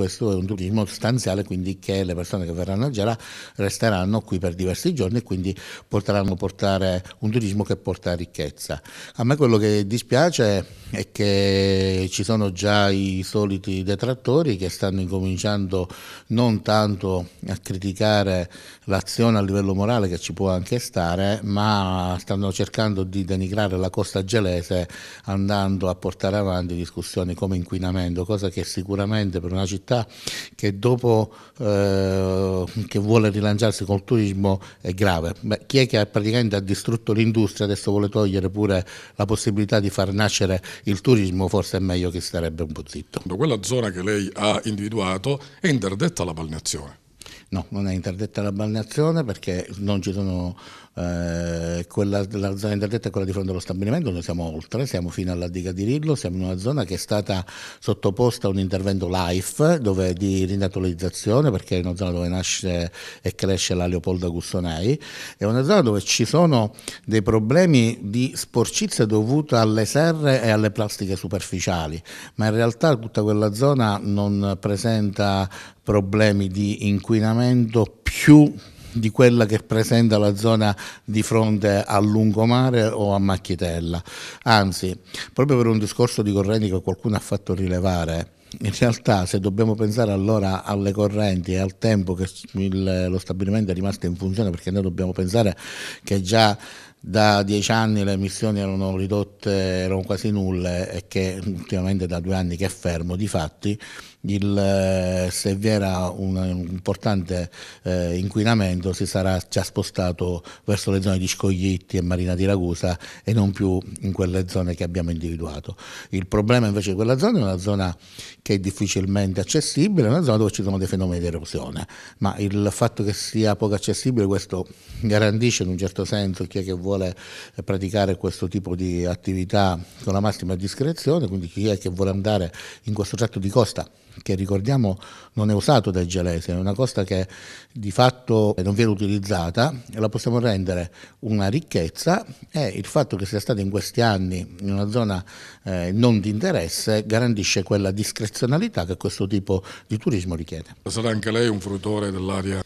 questo è un turismo sostanziale, quindi che le persone che verranno a Gela resteranno qui per diversi giorni e quindi potranno portare un turismo che porta ricchezza. A me quello che dispiace è che ci sono già i soliti detrattori che stanno incominciando non tanto a criticare l'azione a livello morale che ci può anche stare, ma stanno cercando di denigrare la costa gelese andando a portare avanti discussioni come inquinamento, cosa che sicuramente per una città realtà che dopo eh, che vuole rilanciarsi col turismo è grave. Beh, chi è che ha praticamente ha distrutto l'industria adesso vuole togliere pure la possibilità di far nascere il turismo, forse è meglio che starebbe un po' zitto. Quella zona che lei ha individuato è interdetta alla balneazione. No, non è interdetta la balneazione perché non ci sono eh, quella, la zona interdetta è quella di fronte allo stabilimento, noi siamo oltre, siamo fino alla diga di Rillo, siamo in una zona che è stata sottoposta a un intervento LIFE dove, di rinaturalizzazione perché è una zona dove nasce e cresce la Leopolda Gussonai, è una zona dove ci sono dei problemi di sporcizia dovuta alle serre e alle plastiche superficiali, ma in realtà tutta quella zona non presenta problemi di inquinamento più di quella che presenta la zona di fronte a lungomare o a Macchitella. Anzi, proprio per un discorso di correnti che qualcuno ha fatto rilevare, in realtà se dobbiamo pensare allora alle correnti e al tempo che il, lo stabilimento è rimasto in funzione, perché noi dobbiamo pensare che già da dieci anni le emissioni erano ridotte, erano quasi nulle e che ultimamente da due anni che è fermo di fatti il, eh, se vi era un, importante eh, inquinamento si sarà già spostato verso le zone di Scoglitti e Marina di Ragusa e non più in quelle zone che abbiamo individuato. Il problema invece di quella zona è una zona che è difficilmente accessibile, è una zona dove ci sono dei fenomeni di erosione, ma il fatto che sia poco accessibile questo garantisce in un certo senso chi è che vuole vuole praticare questo tipo di attività con la massima discrezione, quindi chi è che vuole andare in questo tratto di costa che ricordiamo non è usato dai gelesi, è una costa che di fatto non viene utilizzata, e la possiamo rendere una ricchezza e il fatto che sia stata in questi anni in una zona eh, non di interesse garantisce quella discrezionalità che questo tipo di turismo richiede. Sarà anche lei un fruttore dell'area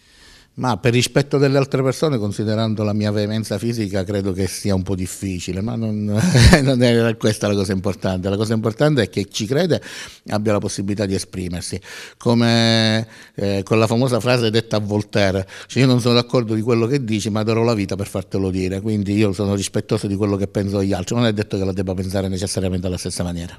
ma per rispetto delle altre persone, considerando la mia veemenza fisica, credo che sia un po' difficile, ma non, non, è questa la cosa importante. La cosa importante è che chi crede abbia la possibilità di esprimersi, come eh, con famosa frase detta a Voltaire, cioè io non sono d'accordo di quello che dici, ma darò la vita per fartelo dire, quindi io sono rispettoso di quello che penso agli altri, non è detto che la debba pensare necessariamente alla stessa maniera.